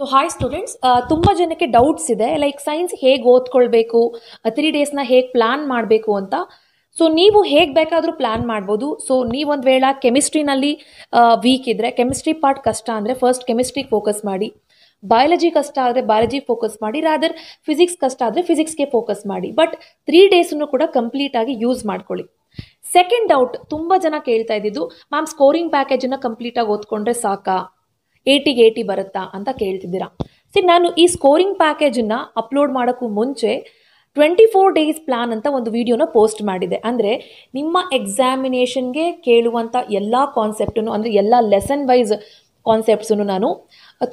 so hi students ತುಂಬ ಜನಕ್ಕೆ doubts ಇದೆ ಲೈಕ್ ಸೈನ್ಸ್ ಹೇಗೆ ಓದ್ಕೊಳ್ಬೇಕು ತ್ರೀ ಡೇಸ್ನ ಹೇಗೆ ಪ್ಲ್ಯಾನ್ ಮಾಡಬೇಕು ಅಂತ ಸೊ ನೀವು ಹೇಗೆ ಬೇಕಾದರೂ ಪ್ಲ್ಯಾನ್ ಮಾಡ್ಬೋದು ಸೊ ನೀವೊಂದು ವೇಳೆ ಕೆಮಿಸ್ಟ್ರಿನಲ್ಲಿ ವೀಕ್ ಇದ್ದರೆ ಕೆಮಿಸ್ಟ್ರಿ ಪಾರ್ಟ್ ಕಷ್ಟ ಅಂದರೆ ಫಸ್ಟ್ ಕೆಮಿಸ್ಟ್ರಿ ಫೋಕಸ್ ಮಾಡಿ ಬಯಾಲಜಿ ಕಷ್ಟ ಆದರೆ ಬಯಾಲಜಿ ಫೋಕಸ್ ಮಾಡಿ ರಾದರ್ ಫಿಸಿಕ್ಸ್ ಕಷ್ಟ ಆದರೆ ಫಿಸಿಕ್ಸ್ಗೆ ಫೋಕಸ್ ಮಾಡಿ ಬಟ್ ತ್ರೀ ಡೇಸನ್ನು ಕೂಡ ಕಂಪ್ಲೀಟಾಗಿ ಯೂಸ್ ಮಾಡ್ಕೊಳ್ಳಿ ಸೆಕೆಂಡ್ ಡೌಟ್ ತುಂಬ ಜನ ಕೇಳ್ತಾ ಇದ್ದಿದ್ದು ಮ್ಯಾಮ್ ಸ್ಕೋರಿಂಗ್ ಪ್ಯಾಕೇಜನ್ನು ಕಂಪ್ಲೀಟಾಗಿ ಓದ್ಕೊಂಡ್ರೆ ಸಾಕಾ ಏಟಿಗೆ ಏಟಿ ಬರುತ್ತಾ ಅಂತ ಕೇಳ್ತಿದ್ದೀರಾ ಸಿ ನಾನು ಈ ಸ್ಕೋರಿಂಗ್ ಪ್ಯಾಕೇಜನ್ನು ಅಪ್ಲೋಡ್ ಮಾಡೋಕ್ಕೂ ಮುಂಚೆ ಟ್ವೆಂಟಿ ಫೋರ್ ಡೇಸ್ ಪ್ಲ್ಯಾನ್ ಅಂತ ಒಂದು ವಿಡಿಯೋನ ಪೋಸ್ಟ್ ಮಾಡಿದೆ ಅಂದರೆ ನಿಮ್ಮ ಎಕ್ಸಾಮಿನೇಷನ್ಗೆ ಕೇಳುವಂಥ ಎಲ್ಲ ಕಾನ್ಸೆಪ್ಟನ್ನು ಅಂದರೆ ಎಲ್ಲ ಲೆಸನ್ ವೈಸ್ ಕಾನ್ಸೆಪ್ಟ್ಸನ್ನು ನಾನು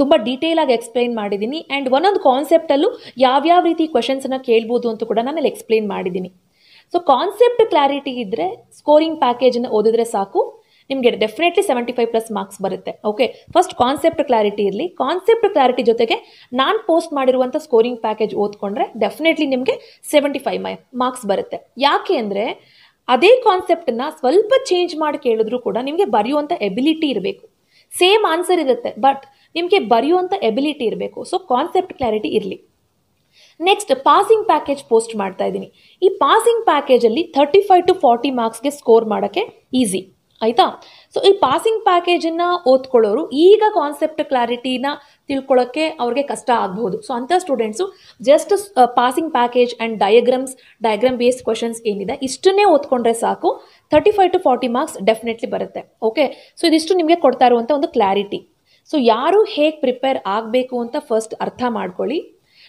ತುಂಬ ಡೀಟೇಲಾಗಿ ಎಕ್ಸ್ಪ್ಲೈನ್ ಮಾಡಿದ್ದೀನಿ ಆ್ಯಂಡ್ ಒಂದೊಂದು ಕಾನ್ಸೆಪ್ಟಲ್ಲೂ ಯಾವ್ಯಾವ ರೀತಿ ಕ್ವೆಶನ್ಸನ್ನು ಕೇಳ್ಬೋದು ಅಂತ ಕೂಡ ನಾನು ಅಲ್ಲಿ ಎಕ್ಸ್ಪ್ಲೈನ್ ಮಾಡಿದ್ದೀನಿ ಸೊ ಕಾನ್ಸೆಪ್ಟ್ ಕ್ಲಾರಿಟಿ ಇದ್ದರೆ ಸ್ಕೋರಿಂಗ್ ಪ್ಯಾಕೇಜನ್ನು ಓದಿದ್ರೆ ಸಾಕು ನಿಮಗೆ definitely seventy five plus marks ಬರುತ್ತೆ ಓಕೆ ಫಸ್ಟ್ ಕಾನ್ಸೆಪ್ಟ್ ಕ್ಲಾರಿಟಿ ಇರಲಿ ಕಾನ್ಸೆಪ್ಟ್ ಕ್ಲಾರಿಟಿ ಜೊತೆಗೆ ನಾನು ಪೋಸ್ಟ್ ಮಾಡಿರುವಂಥ ಸ್ಕೋರಿಂಗ್ ಪ್ಯಾಕೇಜ್ ಓದ್ಕೊಂಡ್ರೆ ಡೆಫಿನೆಟ್ಲಿ ನಿಮಗೆ ಸೆವೆಂಟಿ ಫೈವ್ ಮೈ ಮಾರ್ಕ್ಸ್ ಬರುತ್ತೆ ಯಾಕೆ ಅಂದರೆ ಅದೇ ಕಾನ್ಸೆಪ್ಟನ್ನ ಸ್ವಲ್ಪ ಚೇಂಜ್ ಮಾಡಿ ಕೇಳಿದ್ರು ಕೂಡ ನಿಮಗೆ ಬರೆಯುವಂಥ ಎಬಿಲಿಟಿ ಇರಬೇಕು ಸೇಮ್ ಆನ್ಸರ್ ಇರುತ್ತೆ ಬಟ್ ನಿಮಗೆ ಬರೆಯುವಂಥ ಎಬಿಲಿಟಿ ಇರಬೇಕು ಸೊ ಕಾನ್ಸೆಪ್ಟ್ ಕ್ಲಾರಿಟಿ ಇರಲಿ ನೆಕ್ಸ್ಟ್ ಪಾಸಿಂಗ್ ಪ್ಯಾಕೇಜ್ ಪೋಸ್ಟ್ ಮಾಡ್ತಾ ಇದ್ದೀನಿ ಈ ಪಾಸಿಂಗ್ ಪ್ಯಾಕೇಜಲ್ಲಿ ಥರ್ಟಿ ಫೈವ್ ಟು ಫಾರ್ಟಿ ಮಾರ್ಕ್ಸ್ಗೆ ಸ್ಕೋರ್ ಮಾಡೋಕ್ಕೆ ಈಸಿ ಆಯಿತಾ ಸೊ ಈ ಪಾಸಿಂಗ್ ಪ್ಯಾಕೇಜನ್ನು ಓದ್ಕೊಳ್ಳೋರು ಈಗ ಕಾನ್ಸೆಪ್ಟ್ ಕ್ಲಾರಿಟಿನ ತಿಳ್ಕೊಳ್ಳೋಕ್ಕೆ ಅವ್ರಿಗೆ ಕಷ್ಟ ಆಗ್ಬೋದು ಸೊ ಅಂಥ students just passing package and diagrams diagram based questions ಏನಿದೆ ಇಷ್ಟನ್ನೇ ಓದ್ಕೊಂಡ್ರೆ ಸಾಕು thirty five to forty marks definitely ಬರುತ್ತೆ ಓಕೆ ಸೊ ಇದಿಷ್ಟು ನಿಮಗೆ ಕೊಡ್ತಾ ಇರುವಂಥ ಒಂದು ಕ್ಲಾರಿಟಿ ಸೊ ಯಾರು ಹೇಗೆ ಪ್ರಿಪೇರ್ ಆಗಬೇಕು ಅಂತ ಫಸ್ಟ್ ಅರ್ಥ ಮಾಡ್ಕೊಳ್ಳಿ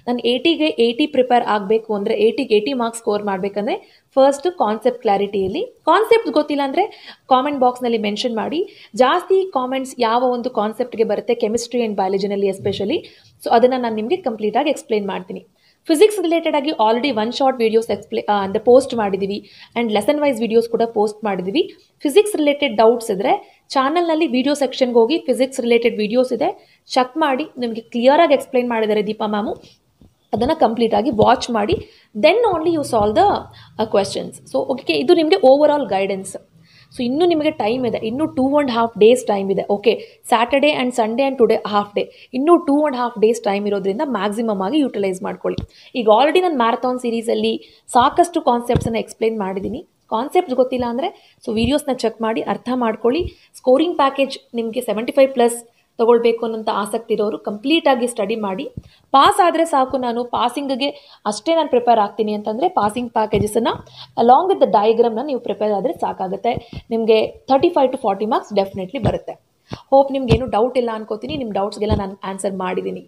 ನಾನು ಏಯ್ಟಿಗೆ ಏಯ್ಟಿ ಪ್ರಿಪೇರ್ ಆಗಬೇಕು ಅಂದರೆ ಏಯ್ಟಿಗೆ ಏಯ್ಟಿ ಮಾರ್ಕ್ಸ್ ಸ್ಕೋರ್ ಮಾಡಬೇಕಂದ್ರೆ ಫಸ್ಟ್ ಕಾನ್ಸೆಪ್ಟ್ ಕ್ಲಾರಿಟಿಯಲ್ಲಿ ಕಾನ್ಸೆಪ್ಟ್ ಗೊತ್ತಿಲ್ಲ ಅಂದರೆ ಕಾಮೆಂಟ್ ಬಾಕ್ಸ್ನಲ್ಲಿ ಮೆನ್ಷನ್ ಮಾಡಿ ಜಾಸ್ತಿ ಕಾಮೆಂಟ್ಸ್ ಯಾವ ಒಂದು ಕಾನ್ಸೆಪ್ಟ್ಗೆ ಬರುತ್ತೆ ಕೆಮಿಸ್ಟ್ರಿ ಆ್ಯಂಡ್ ಬಯಾಲಜಿನಲ್ಲಿ ಎಸ್ಪೆಷಲಿ ಸೊ ಅದನ್ನು ನಾನು ನಿಮಗೆ ಕಂಪ್ಲೀಟಾಗಿ ಎಕ್ಸ್ಪ್ಲೇನ್ ಮಾಡ್ತೀನಿ ಫಿಸಿಕ್ಸ್ ರಿಲೇಟೆಡ್ ಆಗಿ already one short videos explain ಅಂದರೆ ಪೋಸ್ಟ್ ಮಾಡಿದ್ದೀವಿ ಆ್ಯಂಡ್ ಲೆಸನ್ ವೈಸ್ ವೀಡಿಯೋಸ್ ಕೂಡ ಪೋಸ್ಟ್ ಮಾಡಿದ್ದೀವಿ ಫಿಸಿಕ್ಸ್ ರಿಲೇಟೆಡ್ ಡೌಟ್ಸ್ ಇದ್ದರೆ ಚಾನಲ್ನಲ್ಲಿ ವೀಡಿಯೋ ಸೆಕ್ಷನ್ಗೆ ಹೋಗಿ ಫಿಸಿಕ್ಸ್ ರಿಲೇಟೆಡ್ ವೀಡಿಯೋಸ್ ಇದೆ ಚೆಕ್ ಮಾಡಿ ನಿಮಗೆ ಕ್ಲಿಯರಾಗಿ ಎಕ್ಸ್ಪ್ಲೈನ್ ಮಾಡಿದ್ದಾರೆ ದೀಪಾ ಮ್ಯಾಮು ಅದನ್ನು ಕಂಪ್ಲೀಟಾಗಿ ವಾಚ್ ಮಾಡಿ then only you solve the questions so okay ಇದು ನಿಮಗೆ ಓವರ್ ಆಲ್ ಗೈಡೆನ್ಸ್ ಸೊ ಇನ್ನೂ ನಿಮಗೆ ಟೈಮ್ ಇದೆ ಇನ್ನೂ two and half days time ಇದೆ okay Saturday and Sunday and today half day ಇನ್ನೂ two and half days time ಇರೋದ್ರಿಂದ maximum ಆಗಿ ಯೂಟಿಲೈಸ್ ಮಾಡ್ಕೊಳ್ಳಿ ಈಗ ಆಲ್ರೆಡಿ ನಾನು ಮ್ಯಾರಥಾನ್ ಸೀರೀಸಲ್ಲಿ ಸಾಕಷ್ಟು ಕಾನ್ಸೆಪ್ಟ್ಸನ್ನು ಎಕ್ಸ್ಪ್ಲೇನ್ ಮಾಡಿದ್ದೀನಿ ಕಾನ್ಸೆಪ್ಟ್ಸ್ ಗೊತ್ತಿಲ್ಲ ಅಂದರೆ ಸೊ ವೀಡಿಯೋಸ್ನ ಚೆಕ್ ಮಾಡಿ ಅರ್ಥ ಮಾಡ್ಕೊಳ್ಳಿ ಸ್ಕೋರಿಂಗ್ ಪ್ಯಾಕೇಜ್ ನಿಮಗೆ ಸೆವೆಂಟಿ ಫೈವ್ ಪ್ಲಸ್ ತಗೊಳ್ಬೇಕು ಅನ್ನೋಂಥ ಆಸಕ್ತಿ ಇರೋರು ಕಂಪ್ಲೀಟಾಗಿ ಸ್ಟಡಿ ಮಾಡಿ ಪಾಸ್ ಆದರೆ ಸಾಕು ನಾನು ಪಾಸಿಂಗ್ಗೆ ಅಷ್ಟೇ ನಾನು ಪ್ರಿಪೇರ್ ಆಗ್ತೀನಿ ಅಂತಂದರೆ ಪಾಸಿಂಗ್ ಪ್ಯಾಕೇಜಸನ್ನು ಅಲಾಂಗ್ ವಿತ್ ದ ಡಯಾಗ್ರಾಮ್ನ ನೀವು ಪ್ರಿಪೇರ್ ಆದರೆ ಸಾಕಾಗುತ್ತೆ ನಿಮಗೆ thirty five to forty marks definitely ಬರುತ್ತೆ ಹೋಪ್ ನಿಮ್ಗೇನು ಡೌಟ್ ಇಲ್ಲ ಅನ್ಕೋತೀನಿ ನಿಮ್ಮ ಡೌಟ್ಸ್ಗೆಲ್ಲ ನಾನು ಆನ್ಸರ್ ಮಾಡಿದ್ದೀನಿ